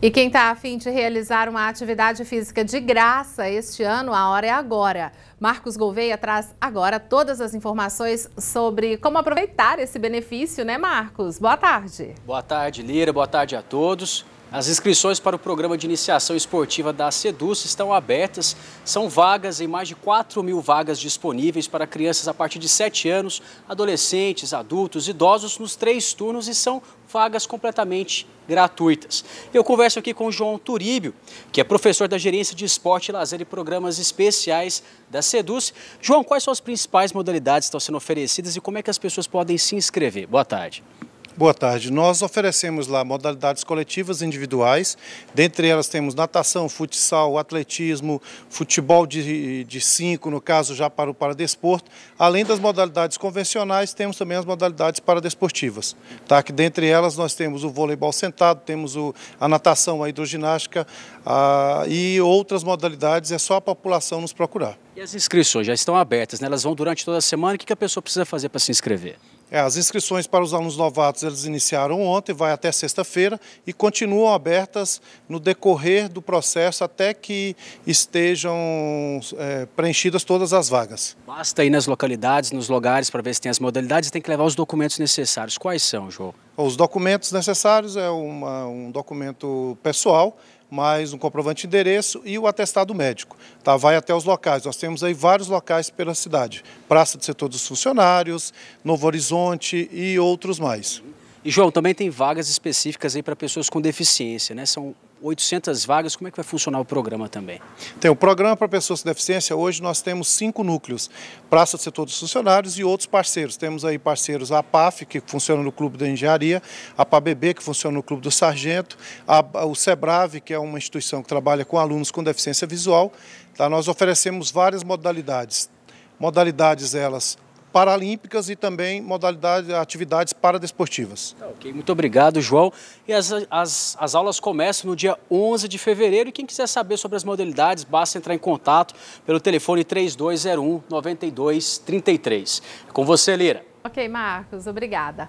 E quem está afim de realizar uma atividade física de graça este ano, a hora é agora. Marcos Gouveia traz agora todas as informações sobre como aproveitar esse benefício, né, Marcos? Boa tarde. Boa tarde, Lira. Boa tarde a todos. As inscrições para o programa de iniciação esportiva da Seduc estão abertas. São vagas em mais de 4 mil vagas disponíveis para crianças a partir de 7 anos, adolescentes, adultos, idosos, nos três turnos e são vagas completamente gratuitas. Eu converso aqui com o João Turíbio, que é professor da Gerência de Esporte, Lazer e Programas Especiais da Seduc. João, quais são as principais modalidades que estão sendo oferecidas e como é que as pessoas podem se inscrever? Boa tarde. Boa tarde. Nós oferecemos lá modalidades coletivas individuais. Dentre elas temos natação, futsal, atletismo, futebol de, de cinco, no caso já para o paradesporto. Além das modalidades convencionais, temos também as modalidades paradesportivas. Tá? Que dentre elas nós temos o voleibol sentado, temos o, a natação, a hidroginástica a, e outras modalidades. É só a população nos procurar. E as inscrições já estão abertas, né? elas vão durante toda a semana. O que a pessoa precisa fazer para se inscrever? É, as inscrições para os alunos novatos eles iniciaram ontem, vai até sexta-feira e continuam abertas no decorrer do processo até que estejam é, preenchidas todas as vagas. Basta ir nas localidades, nos lugares para ver se tem as modalidades e tem que levar os documentos necessários. Quais são, João? Os documentos necessários é uma, um documento pessoal mais um comprovante de endereço e o atestado médico. Tá? Vai até os locais. Nós temos aí vários locais pela cidade. Praça do Setor dos Funcionários, Novo Horizonte e outros mais. E, João, também tem vagas específicas aí para pessoas com deficiência, né? São 800 vagas, como é que vai funcionar o programa também? Tem o programa para pessoas com deficiência, hoje nós temos cinco núcleos, Praça do Setor dos Funcionários e outros parceiros. Temos aí parceiros a PAF, que funciona no Clube da Engenharia, a PABB, que funciona no Clube do Sargento, a, o SEBRAVE, que é uma instituição que trabalha com alunos com deficiência visual. Tá? Nós oferecemos várias modalidades, modalidades elas paralímpicas e também modalidades, atividades paradesportivas. Tá, ok, muito obrigado, João. E as, as, as aulas começam no dia 11 de fevereiro e quem quiser saber sobre as modalidades, basta entrar em contato pelo telefone 3201 9233. É com você, Lira. Ok, Marcos, obrigada.